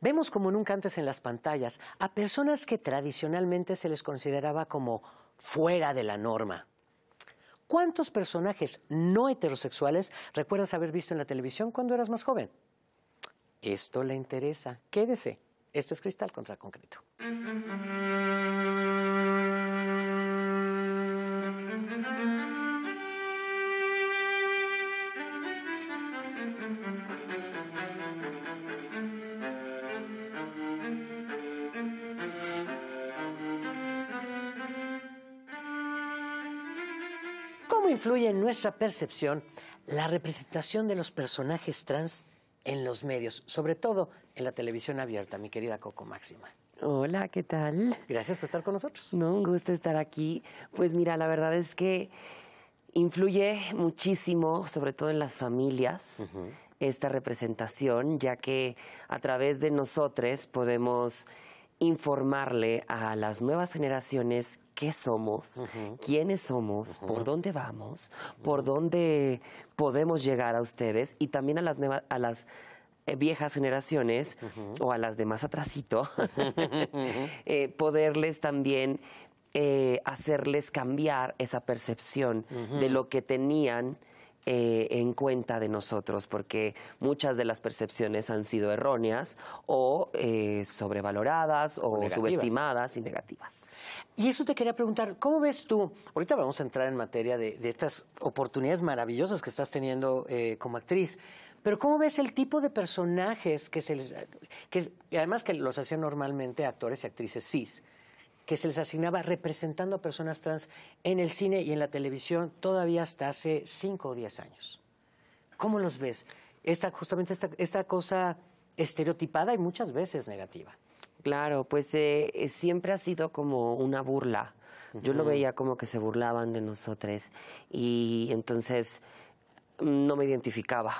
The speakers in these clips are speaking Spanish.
Vemos como nunca antes en las pantallas a personas que tradicionalmente se les consideraba como fuera de la norma. ¿Cuántos personajes no heterosexuales recuerdas haber visto en la televisión cuando eras más joven? Esto le interesa. Quédese. Esto es cristal contra concreto. Mm-hmm. influye en nuestra percepción la representación de los personajes trans en los medios, sobre todo en la televisión abierta, mi querida Coco Máxima? Hola, ¿qué tal? Gracias por estar con nosotros. No, un gusto estar aquí. Pues mira, la verdad es que influye muchísimo, sobre todo en las familias, esta representación, ya que a través de nosotros podemos informarle a las nuevas generaciones qué somos, quiénes somos, por dónde vamos, por dónde podemos llegar a ustedes y también a las, eh, viejas generaciones o a las de más atrasito, eh, poderles también eh, hacerles cambiar esa percepción de lo que tenían en cuenta de nosotros, porque muchas de las percepciones han sido erróneas o sobrevaloradas o subestimadas y negativas. Y eso te quería preguntar, ¿cómo ves tú? Ahorita vamos a entrar en materia de, estas oportunidades maravillosas que estás teniendo eh, como actriz, pero ¿cómo ves el tipo de personajes que se les... además que los hacían normalmente actores y actrices cis, que se les asignaba representando a personas trans en el cine y en la televisión todavía hasta hace cinco o diez años. ¿Cómo los ves? Esta, justamente esta cosa estereotipada y muchas veces negativa. Claro, pues eh, eh, siempre ha sido como una burla. Yo lo veía como que se burlaban de nosotras y entonces no me identificaba.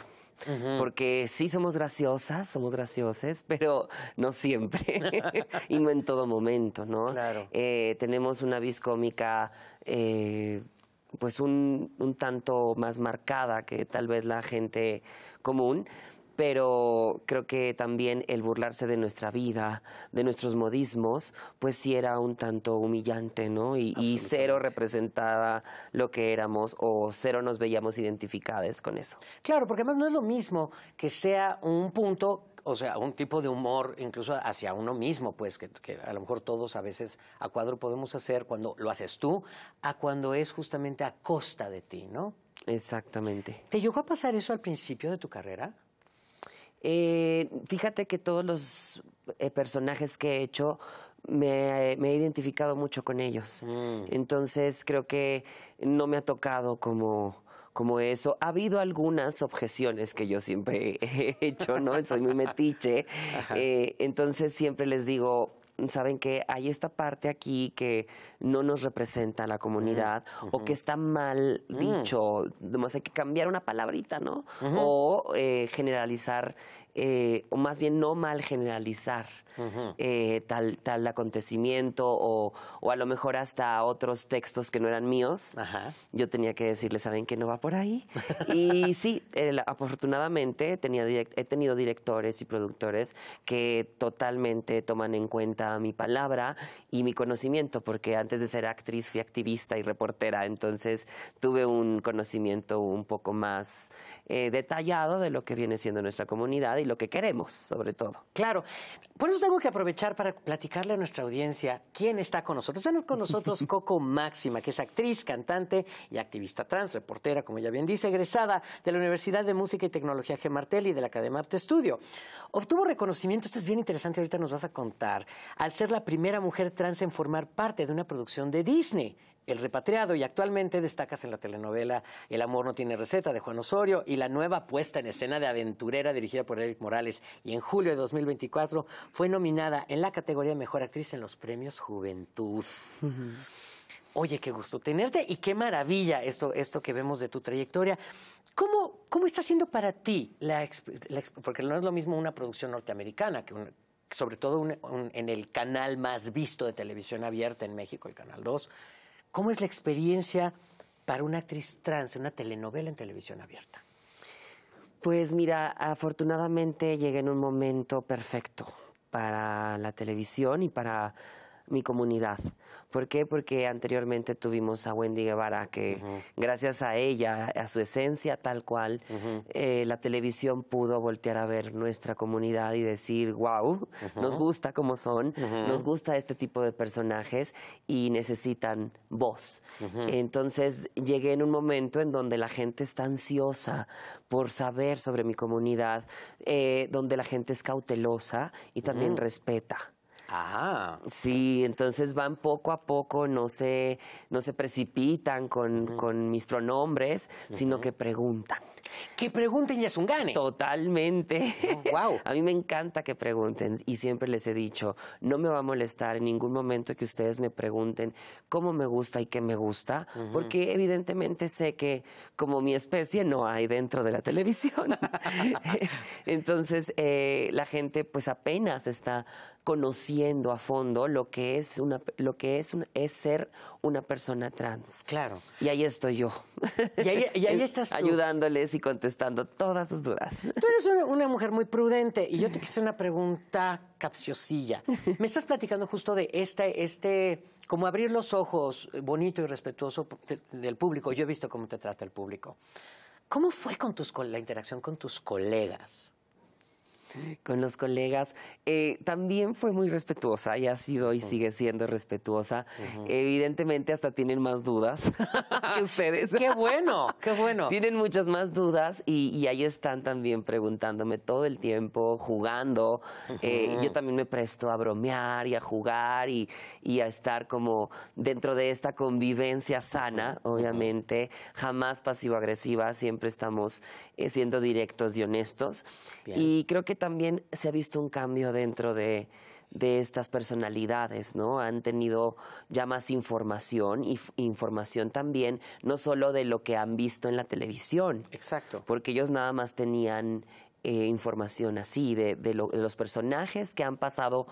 Porque sí somos graciosas, somos graciosas, pero no siempre y no en todo momento, ¿no? Eh, tenemos una vis cómica, pues un tanto más marcada que tal vez la gente común, pero creo que también el burlarse de nuestra vida, de nuestros modismos, pues sí era un tanto humillante, ¿no? Y, cero representaba lo que éramos o cero nos veíamos identificadas con eso. Claro, porque además no es lo mismo que sea un punto, o sea, un tipo de humor incluso hacia uno mismo, pues que a lo mejor todos a veces a cuadro podemos hacer cuando lo haces tú, a cuando es justamente a costa de ti, ¿no? Exactamente. ¿Te llegó a pasar eso al principio de tu carrera? Eh, fíjate que todos los eh, personajes que he hecho me, he identificado mucho con ellos. Mm. Entonces creo que no me ha tocado como como eso. Ha habido algunas objeciones que yo siempre he hecho, ¿no? Soy muy metiche. Eh, entonces siempre les digo, saben que hay esta parte aquí que no nos representa a la comunidad mm, o que está mal mm. dicho, además hay que cambiar una palabrita, ¿no? O eh, generalizar eh, o más bien no mal generalizar eh, tal, acontecimiento o, o, a lo mejor hasta otros textos que no eran míos, yo tenía que decirle, ¿saben que no va por ahí? y sí, eh, afortunadamente he tenido directores y productores que totalmente toman en cuenta mi palabra y mi conocimiento, porque antes de ser actriz fui activista y reportera, entonces tuve un conocimiento un poco más detallado de lo que viene siendo nuestra comunidad y lo que queremos, sobre todo. Claro. Por eso tengo que aprovechar para platicarle a nuestra audiencia quién está con nosotros. Estamos con nosotros Coco Máxima, que es actriz, cantante y activista trans, reportera, como ya bien dice, egresada de la Universidad de Música y Tecnología G. Martel y de la Academia Arte Estudio. Obtuvo reconocimiento, esto es bien interesante, ahorita nos vas a contar, al ser la primera mujer trans en formar parte de una producción de Disney. El Repatriado y actualmente destacas en la telenovela El amor no tiene receta de Juan Osorio y la nueva puesta en escena de aventurera dirigida por Eric Morales y en julio de 2024 fue nominada en la categoría Mejor Actriz en los Premios Juventud. Oye, qué gusto tenerte y qué maravilla esto, esto que vemos de tu trayectoria. ¿Cómo, cómo está siendo para ti la, porque no es lo mismo una producción norteamericana que sobre todo en el canal más visto de televisión abierta en México, el Canal 2, ¿Cómo es la experiencia para una actriz trans en una telenovela en televisión abierta? Pues mira, afortunadamente llegué en un momento perfecto para la televisión y para mi comunidad. ¿Por qué? Porque anteriormente tuvimos a Wendy Guevara, que gracias a ella, a su esencia tal cual, eh, la televisión pudo voltear a ver nuestra comunidad y decir, wow, nos gusta como son, nos gusta este tipo de personajes y necesitan voz. Entonces llegué en un momento en donde la gente está ansiosa por saber sobre mi comunidad, eh, donde la gente es cautelosa y también respeta. Sí, entonces van poco a poco, no se, no se precipitan con, mis pronombres, sino que preguntan. Que pregunten y es un gane. Totalmente. Oh, a mí me encanta que pregunten y siempre les he dicho, no me va a molestar en ningún momento que ustedes me pregunten cómo me gusta y qué me gusta, porque evidentemente sé que como mi especie no hay dentro de la televisión. Entonces eh, la gente pues apenas está conociendo a fondo lo que es lo que es es ser una persona trans. Claro. Y ahí estoy yo. Y ahí, estás tú. ayudándoles y contestando todas sus dudas. Tú eres una, mujer muy prudente y yo te quise una pregunta capciosilla. Me estás platicando justo de este este como abrir los ojos bonito y respetuoso del público. Yo he visto cómo te trata el público. ¿Cómo fue con tus, la interacción con tus colegas? con los colegas. Eh, también fue muy respetuosa y ha sido y sigue siendo respetuosa. Evidentemente hasta tienen más dudas que ustedes. ¡Qué bueno! ¡Qué bueno! Tienen muchas más dudas y, ahí están también preguntándome todo el tiempo, jugando. Eh, yo también me presto a bromear y a jugar y, a estar como dentro de esta convivencia sana, obviamente. Jamás pasivo-agresiva, siempre estamos eh, siendo directos y honestos. Y creo que también se ha visto un cambio dentro de, estas personalidades, ¿no? Han tenido ya más información y información también, no solo de lo que han visto en la televisión. Exacto. Porque ellos nada más tenían eh, información así, de, los personajes que han pasado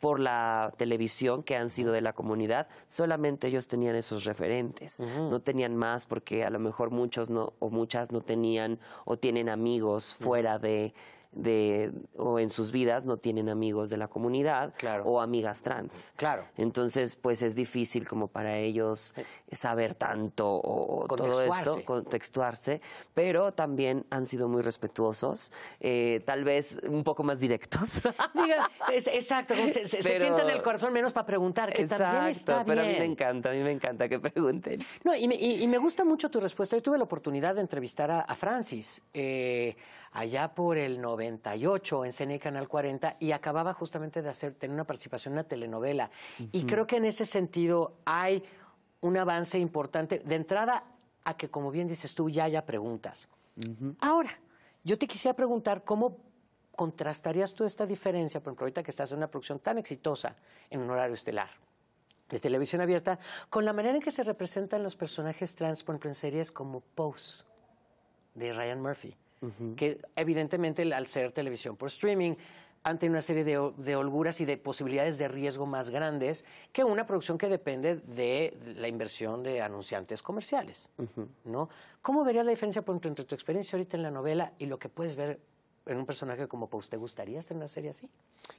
por la televisión que han sido de la comunidad, solamente ellos tenían esos referentes, no tenían más porque a lo mejor muchos no, o muchas no tenían o tienen amigos fuera de de o en sus vidas no tienen amigos de la comunidad o amigas trans. Claro. Entonces, pues es difícil como para ellos saber tanto o todo esto, contextuarse, pero también han sido muy respetuosos, eh, tal vez un poco más directos. exacto, se, se, el corazón menos para preguntar, que también está pero a mí me encanta, a mí me encanta que pregunten. No, y me, y, me gusta mucho tu respuesta. Yo tuve la oportunidad de entrevistar a, Francis. Eh, allá por el 98 en CNE Canal 40 y acababa justamente de hacer, tener una participación en una telenovela. Y creo que en ese sentido hay un avance importante de entrada a que, como bien dices tú, ya haya preguntas. Ahora, yo te quisiera preguntar cómo contrastarías tú esta diferencia, por ejemplo, ahorita que estás en una producción tan exitosa en un horario estelar de televisión abierta, con la manera en que se representan los personajes trans, por ejemplo, en series como Pose de Ryan Murphy que evidentemente al ser televisión por streaming ante una serie de, holguras y de posibilidades de riesgo más grandes que una producción que depende de la inversión de anunciantes comerciales, ¿Cómo vería la diferencia entre tu experiencia ahorita en la novela y lo que puedes ver en un personaje como Pous, ¿te gustaría estar en una serie así?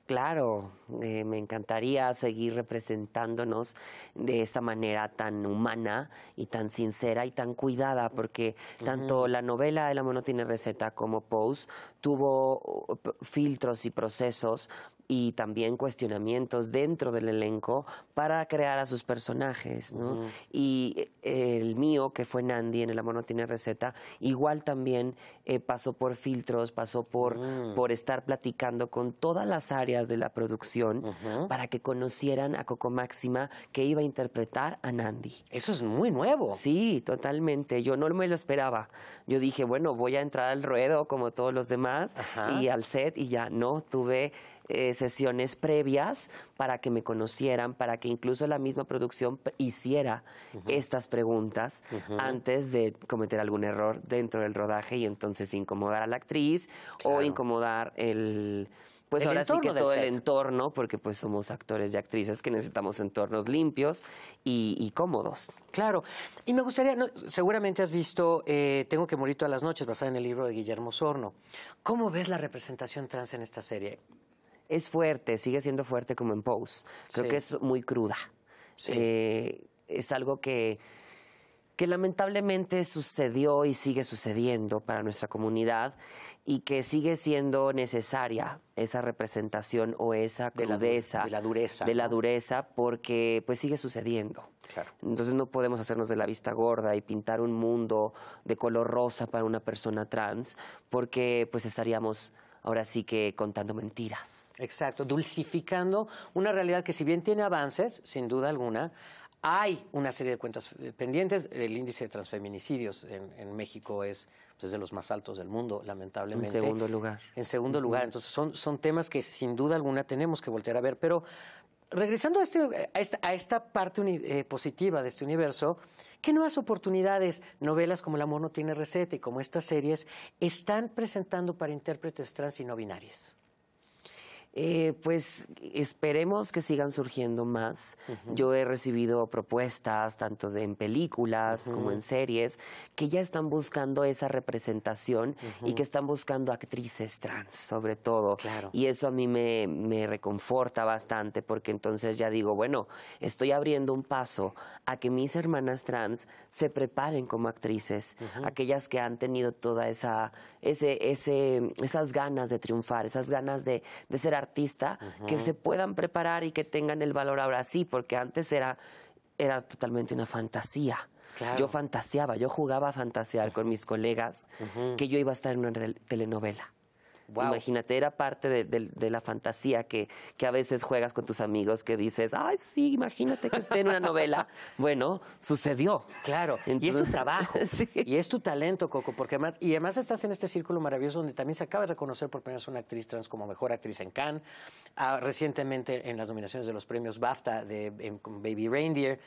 Claro, eh, me encantaría seguir representándonos de esta manera tan humana y tan sincera y tan cuidada, porque tanto la novela de La no tiene receta como Pose tuvo uh, filtros y procesos y también cuestionamientos dentro del elenco para crear a sus personajes, ¿no? Y eh, el mío, que fue Nandi en El amor no tiene receta, igual también eh, pasó por filtros, pasó por, mm. por estar platicando con todas las áreas de la producción para que conocieran a Coco Máxima que iba a interpretar a Nandi. Eso es muy nuevo. Sí, totalmente. Yo no me lo esperaba. Yo dije, bueno, voy a entrar al ruedo como todos los demás y al set y ya no, tuve eh, sesiones previas para que me conocieran, para que incluso la misma producción hiciera estas preguntas antes de cometer algún error dentro del rodaje y entonces incomodar a la actriz o incomodar el pues ahora sí que todo el entorno, porque pues somos actores y actrices que necesitamos entornos limpios y, cómodos. Claro, y me gustaría, seguramente has visto eh, Tengo que morir todas las noches, basada en el libro de Guillermo Sorno. ¿Cómo ves la representación trans en esta serie? es fuerte, sigue siendo fuerte como en Pose. Creo que es muy cruda. Eh, es algo que, que lamentablemente sucedió y sigue sucediendo para nuestra comunidad y que sigue siendo necesaria esa representación o esa crudeza. De la, dureza. De la dureza porque pues sigue sucediendo. Claro. Entonces no podemos hacernos de la vista gorda y pintar un mundo de color rosa para una persona trans porque pues estaríamos ahora sí que contando mentiras. Exacto, dulcificando una realidad que si bien tiene avances, sin duda alguna, hay una serie de cuentas eh, pendientes. El índice de transfeminicidios en, México pues, es de los más altos del mundo, lamentablemente. En segundo lugar. En segundo lugar. Entonces, son, son temas que sin duda alguna tenemos que voltear a ver. Pero regresando este, a, esta, parte eh, positiva de este universo, ¿qué nuevas oportunidades, novelas como El amor no tiene receta y como estas series, están presentando para intérpretes trans y no binarias? Eh, pues esperemos que sigan surgiendo más. Yo he recibido propuestas, tanto en películas como en series, que ya están buscando esa representación y que están buscando actrices trans, sobre todo. Y eso a mí me, reconforta bastante, porque entonces ya digo, bueno, estoy abriendo un paso a que mis hermanas trans se preparen como actrices, aquellas que han tenido toda esa, ese, ese, esas ganas de triunfar, esas ganas de, de ser artistas artista, que se puedan preparar y que tengan el valor ahora sí, porque antes era, era totalmente una fantasía. Yo fantaseaba, yo jugaba a fantasear con mis colegas que yo iba a estar en una telenovela. Imagínate, era parte de, la fantasía que, a veces juegas con tus amigos, que dices, ay, sí, imagínate que esté en una novela. bueno, sucedió. Claro, y es tu trabajo, y es tu talento, Coco, porque además, y además estás en este círculo maravilloso donde también se acaba de reconocer por primera vez una actriz trans como mejor actriz en Cannes, ah, recientemente en las nominaciones de los premios BAFTA de Baby Reindeer.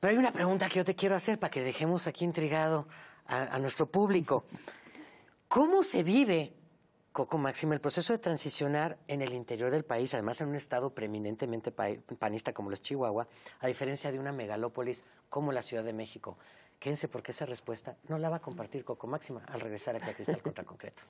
Pero hay una pregunta que yo te quiero hacer para que dejemos aquí intrigado a nuestro público. ¿Cómo se vive Coco Máxima, el proceso de transicionar en el interior del país, además en un estado preeminentemente panista como los Chihuahua, a diferencia de una megalópolis como la Ciudad de México. Quédense porque esa respuesta no la va a compartir Coco Máxima al regresar aquí a Cristal contra Concreto.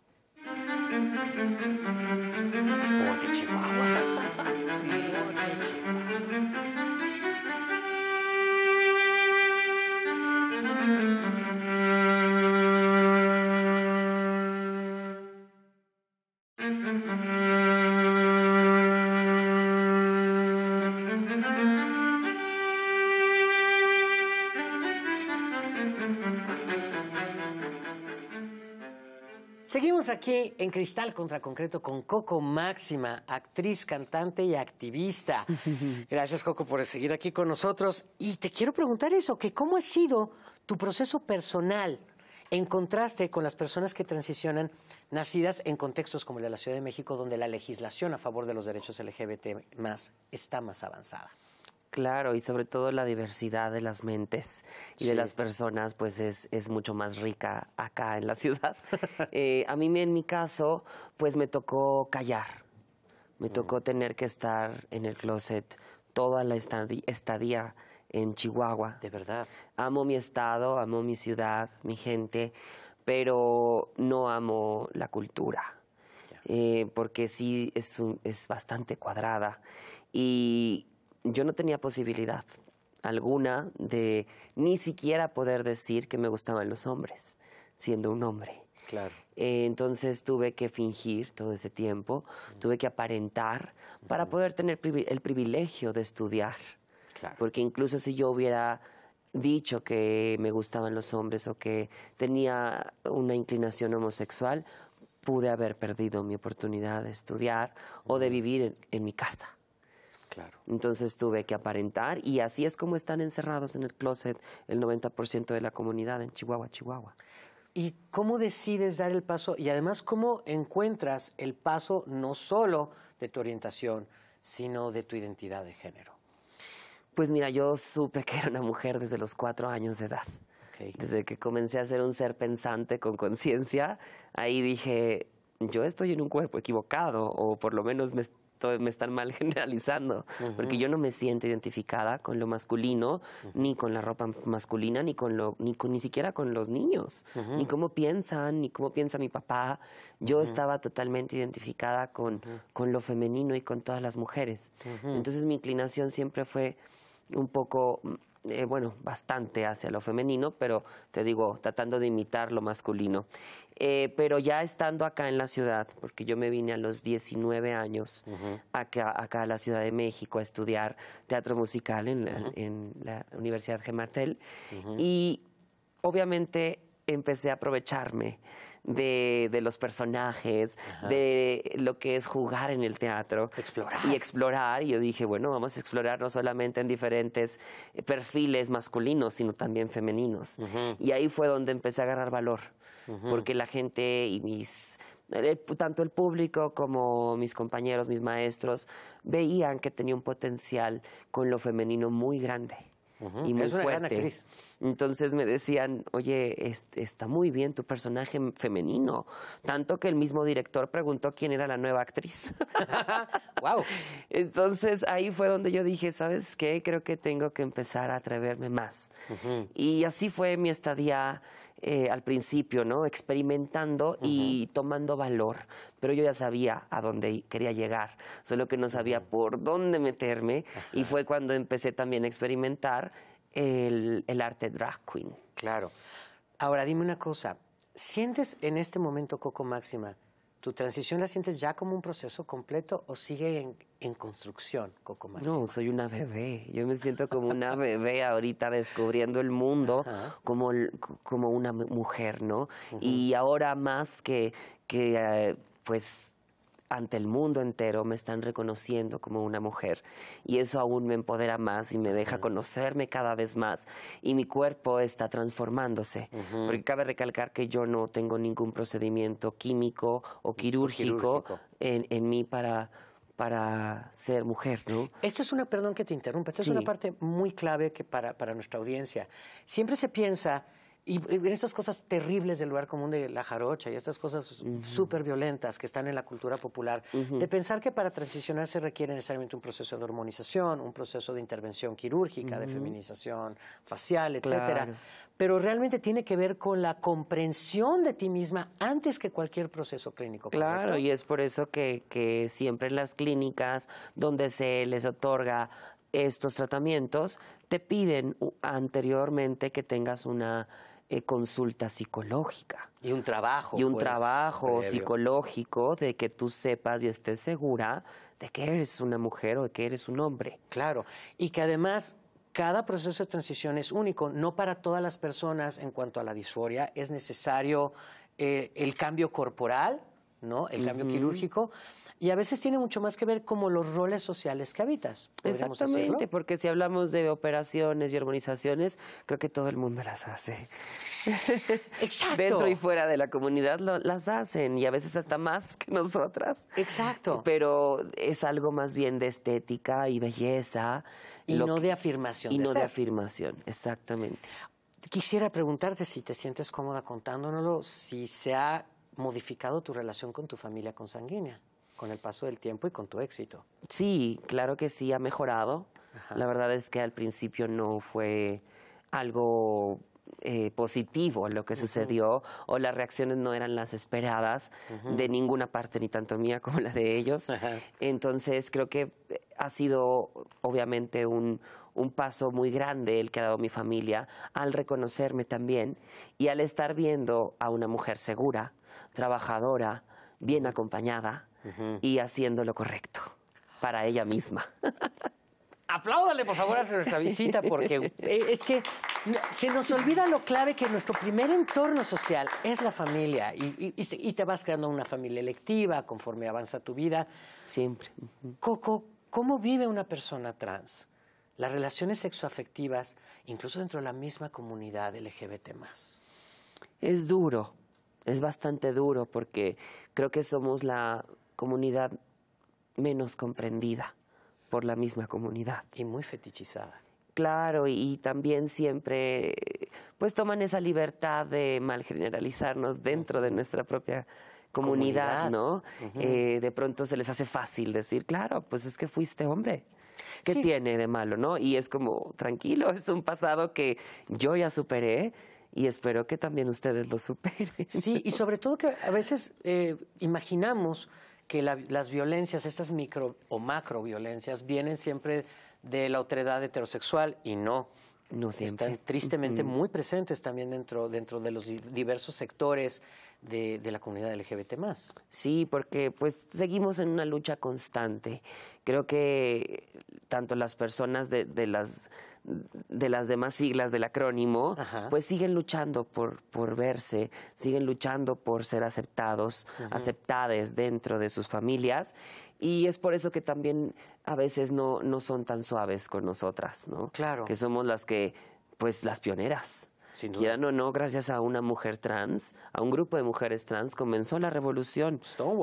Seguimos aquí en Cristal contra Concreto con Coco Máxima, actriz, cantante y activista. Gracias, Coco, por seguir aquí con nosotros. Y te quiero preguntar eso, que cómo ha sido tu proceso personal en contraste con las personas que transicionan nacidas en contextos como el de la Ciudad de México, donde la legislación a favor de los derechos LGBT más está más avanzada. Claro, y sobre todo la diversidad de las mentes y de las personas, pues es, mucho más rica acá en la ciudad. Eh, a mí, en mi caso, pues me tocó callar, me mm. tocó tener que estar en el closet toda la estadía en Chihuahua. De verdad. Amo mi estado, amo mi ciudad, mi gente, pero no amo la cultura. Eh, porque sí es, bastante cuadrada. Y yo no tenía posibilidad alguna de ni siquiera poder decir que me gustaban los hombres, siendo un hombre. Claro. Eh, entonces tuve que fingir todo ese tiempo, mm. tuve que aparentar para poder tener el privilegio de estudiar porque incluso si yo hubiera dicho que me gustaban los hombres o que tenía una inclinación homosexual, pude haber perdido mi oportunidad de estudiar o de vivir en, mi casa. Entonces tuve que aparentar y así es como están encerrados en el closet el 90% de la comunidad en Chihuahua, Chihuahua. ¿Y cómo decides dar el paso? Y además, ¿cómo encuentras el paso no solo de tu orientación, sino de tu identidad de género? Pues mira, yo supe que era una mujer desde los cuatro años de edad. Desde que comencé a ser un ser pensante con conciencia, ahí dije, yo estoy en un cuerpo equivocado, o por lo menos me, están mal generalizando, porque yo no me siento identificada con lo masculino, ni con la ropa masculina, ni con lo, ni, siquiera con los niños, ni cómo piensan, ni cómo piensa mi papá. Yo estaba totalmente identificada con, con lo femenino y con todas las mujeres. Entonces mi inclinación siempre fue un poco, mm, eh, bueno, bastante hacia lo femenino, pero te digo, tratando de imitar lo masculino. Eh, pero ya estando acá en la ciudad, porque yo me vine a los 19 años acá, a la Ciudad de México a estudiar teatro musical en, la, Universidad Gemartel, Martel. y obviamente empecé a aprovecharme de, de los personajes, de lo que es jugar en el teatro. Explorar. Y explorar. Y yo dije, bueno, vamos a explorar no solamente en diferentes eh, perfiles masculinos, sino también femeninos. Y ahí fue donde empecé a agarrar valor, porque la gente y mis eh, tanto el público como mis compañeros, mis maestros, veían que tenía un potencial con lo femenino muy grande y muy fuerte. Entonces me decían, oye, está muy bien tu personaje femenino, tanto que el mismo director preguntó quién era la nueva actriz. wow. Entonces ahí fue donde yo dije, ¿sabes qué? Creo que tengo que empezar a atreverme más. Y así fue mi estadía eh, al principio, ¿no? Experimentando y tomando valor. Pero yo ya sabía a dónde quería llegar, solo que no sabía por dónde meterme. Y fue cuando empecé también a experimentar el, el arte drag queen. Claro. Ahora dime una cosa. ¿Sientes en este momento, Coco Máxima, ¿Tu transición la sientes ya como un proceso completo o sigue en, construcción, Coco No, soy una bebé. Yo me siento como una bebé ahorita descubriendo el mundo como, como una mujer, ¿no? Y ahora más que, que eh, pues ante el mundo entero me están reconociendo como una mujer y eso aún me empodera más y me deja conocerme cada vez más y mi cuerpo está transformándose porque cabe recalcar que yo no tengo ningún procedimiento químico o quirúrgico, En, mí para ser mujer, ¿no? Esto es una, perdón que te interrumpa, esto es una parte muy clave que para, para nuestra audiencia. Siempre se piensa y, estas cosas terribles del lugar común de la jarocha y estas cosas súper violentas que están en la cultura popular, de pensar que para transicionar se requiere necesariamente un proceso de hormonización, un proceso de intervención quirúrgica, de feminización facial, etcétera. Pero realmente tiene que ver con la comprensión de ti misma antes que cualquier proceso clínico. Claro, y es por eso que, que siempre en las clínicas donde se les otorga estos tratamientos, te piden anteriormente que tengas una eh, consulta psicológica. Y un trabajo. Y un pues, trabajo psicológico de que tú sepas y estés segura de que eres una mujer o de que eres un hombre. Claro. Y que además cada proceso de transición es único, no para todas las personas en cuanto a la disforia. Es necesario eh, el cambio corporal, ¿no? El cambio quirúrgico y a veces tiene mucho más que ver como los roles sociales que habitas. Exactamente, porque si hablamos de operaciones y organizaciones creo que todo el mundo las hace. Exacto. Dentro y fuera de la comunidad las hacen y a veces hasta más que nosotras. Exacto. Pero es algo más bien de estética y belleza. Y no de afirmación. Y no de afirmación, exactamente. Quisiera preguntarte si te sientes cómoda contándonos si se ha modificado tu relación con tu familia consanguínea con el paso del tiempo y con tu éxito. Sí, claro que sí, ha mejorado. La verdad es que al principio no fue algo eh, positivo lo que sucedió o las reacciones no eran las esperadas de ninguna parte, ni tanto mía como la de ellos. Entonces creo que ha sido obviamente un, paso muy grande el que ha dado mi familia al reconocerme también y al estar viendo a una mujer segura, trabajadora, bien acompañada, y haciendo lo correcto para ella misma. Apláudale, por favor, a nuestra visita, porque eh, es que se nos olvida lo clave que nuestro primer entorno social es la familia y, te vas creando una familia electiva conforme avanza tu vida. Siempre. Coco, ¿cómo vive una persona trans? Las relaciones sexoafectivas, incluso dentro de la misma comunidad LGBT. Es duro, es bastante duro porque creo que somos la comunidad menos comprendida por la misma comunidad. Y muy fetichizada. Claro, y, también siempre pues toman esa libertad de mal generalizarnos dentro de nuestra propia comunidad, ¿no? Eh, de pronto se les hace fácil decir, claro, pues es que fuiste hombre. ¿Qué tiene de malo, no? Y es como, tranquilo, es un pasado que yo ya superé y espero que también ustedes lo superen. Sí, y sobre todo que a veces eh, imaginamos que las violencias, estas micro o macro violencias, vienen siempre de la otredad heterosexual y no. No siempre. Están tristemente muy presentes también dentro, dentro de los diversos sectores de, la comunidad LGBT más. Sí, porque pues seguimos en una lucha constante. Creo que tanto las personas de, las de las demás siglas del acrónimo, pues siguen luchando por, por verse, siguen luchando por ser aceptados, aceptadas aceptades dentro de sus familias. Y es por eso que también a veces no, no son tan suaves con nosotras, ¿no? Claro. Que somos las que, pues, las pioneras. Sin no, no, gracias a una mujer trans, a un grupo de mujeres trans, comenzó la revolución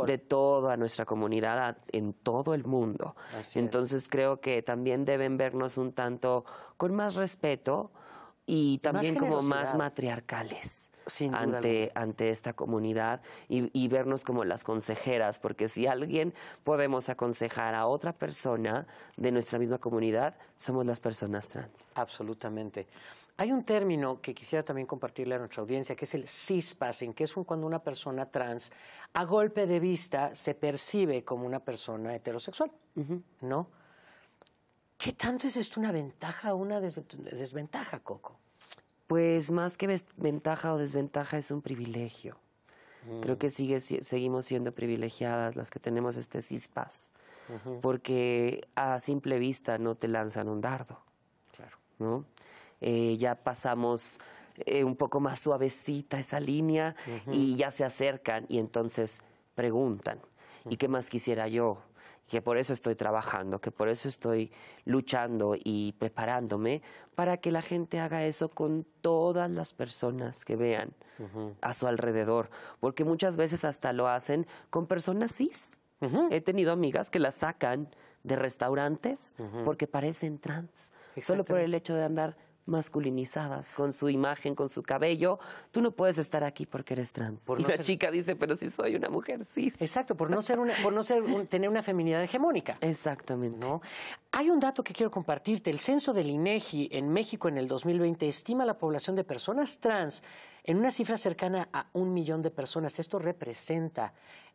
de toda nuestra comunidad en todo el mundo. Entonces creo que también deben vernos un tanto con más respeto y también como más matriarcales. ante, esta comunidad y, vernos como las consejeras, porque si alguien podemos aconsejar a otra persona de nuestra misma comunidad, somos las personas trans. Absolutamente. Hay un término que quisiera también compartirle a nuestra audiencia, que es el en que es un, cuando una persona trans a golpe de vista se percibe como una persona heterosexual, ¿no? ¿Qué tanto es esto una ventaja o una desventaja, Coco? Pues más que ventaja o desventaja es un privilegio. Mm. Creo que seguimos siendo privilegiadas las que tenemos este cispas, porque a simple vista no te lanzan un dardo. Claro. ¿no? Eh, ya pasamos eh, un poco más suavecita esa línea y ya se acercan y entonces preguntan, ¿y qué más quisiera yo? que por eso estoy trabajando, que por eso estoy luchando y preparándome para que la gente haga eso con todas las personas que vean a su alrededor, porque muchas veces hasta lo hacen con personas cis. He tenido amigas que las sacan de restaurantes porque parecen trans, solo por el hecho de andar masculinizadas con su imagen, con su cabello. Tú no puedes estar aquí porque eres trans. y la chica dice, pero si soy una mujer sí. Exacto, por no ser por no ser tener una feminidad hegemónica. Exactamente. ¿no? Hay un dato que quiero compartirte. El censo del INEGI en México en el 2020 estima la población de personas trans en una cifra cercana a un millón de personas. Esto representa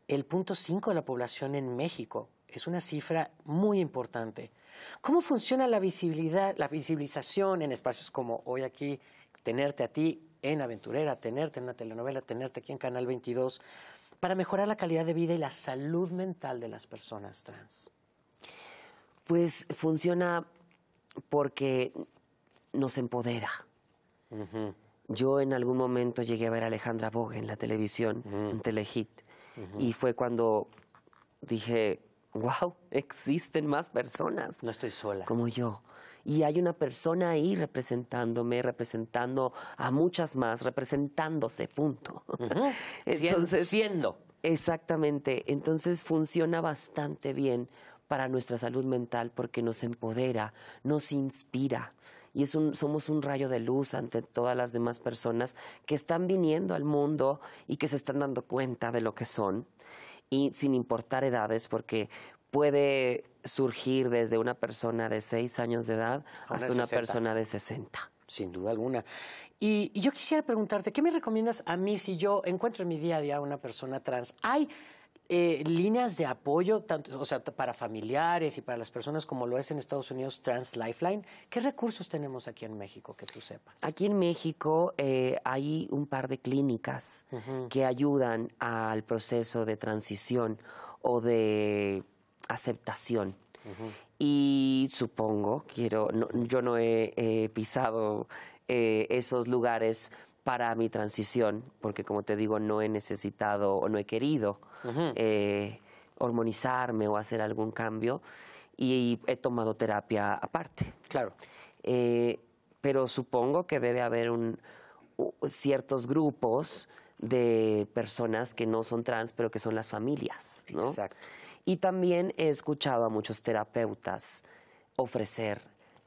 el punto 5 de la población en México. Es una cifra muy importante. ¿Cómo funciona la visibilidad, la visibilización en espacios como hoy aquí, tenerte a ti en Aventurera, tenerte en una telenovela, tenerte aquí en Canal 22, para mejorar la calidad de vida y la salud mental de las personas trans? Pues funciona porque nos empodera. Yo en algún momento llegué a ver a Alejandra Bogue en la televisión, en Telehit, y fue cuando dije, wow, existen más personas. No estoy sola. Como yo. Y hay una persona ahí representándome, representando a muchas más, representándose, punto. Entonces, siendo. Exactamente. Entonces funciona bastante bien para nuestra salud mental porque nos empodera, nos inspira y somos un rayo de luz ante todas las demás personas que están viniendo al mundo y que se están dando cuenta de lo que son y sin importar edades, porque puede surgir desde una persona de 6 años de edad hasta una persona de 60. Sin duda alguna. Y, yo quisiera preguntarte, ¿qué me recomiendas a mí si yo encuentro en mi día a día a una persona trans? ¿Hay eh, líneas de apoyo, tanto, o sea, para familiares y para las personas como lo es en Estados Unidos Trans Lifeline? ¿Qué recursos tenemos aquí en México que tú sepas? Aquí en México eh, hay un par de clínicas que ayudan al proceso de transición o de aceptación. Y supongo, quiero, yo no he, pisado eh, esos lugares para mi transición, porque como te digo, no he necesitado o no he querido eh, hormonizarme o hacer algún cambio y, he tomado terapia aparte. Claro. Eh, pero supongo que debe haber un, ciertos grupos de personas que no son trans, pero que son las familias, ¿no? Exacto. Y también he escuchado a muchos terapeutas ofrecer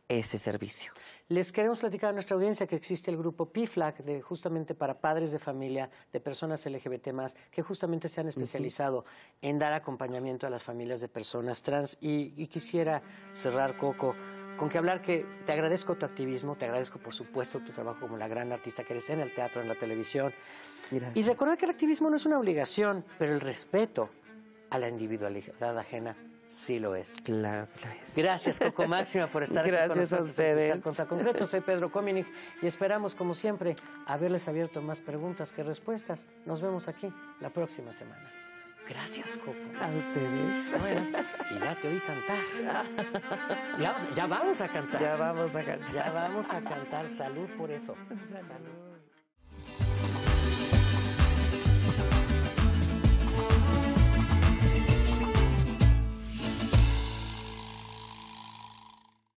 ese servicio. Les queremos platicar a nuestra audiencia que existe el grupo PIFLAC, de, justamente para padres de familia de personas LGBT, que justamente se han especializado en dar acompañamiento a las familias de personas trans. Y, quisiera cerrar, Coco, con que hablar que te agradezco tu activismo, te agradezco por supuesto tu trabajo como la gran artista que eres en el teatro, en la televisión. Y recordar que el activismo no es una obligación, pero el respeto a la individualidad ajena sí lo es. Claro, claro. Gracias, Coco Máxima, por estar Gracias con nosotros a ustedes. En Contra Concreto. Soy Pedro Cominic y esperamos, como siempre, haberles abierto más preguntas que respuestas. Nos vemos aquí la próxima semana. Gracias, Coco. A ustedes. Buenas. Y ya te oí cantar. ya vamos a cantar. Ya vamos a cantar. Ya vamos a cantar. Salud por eso. Salud.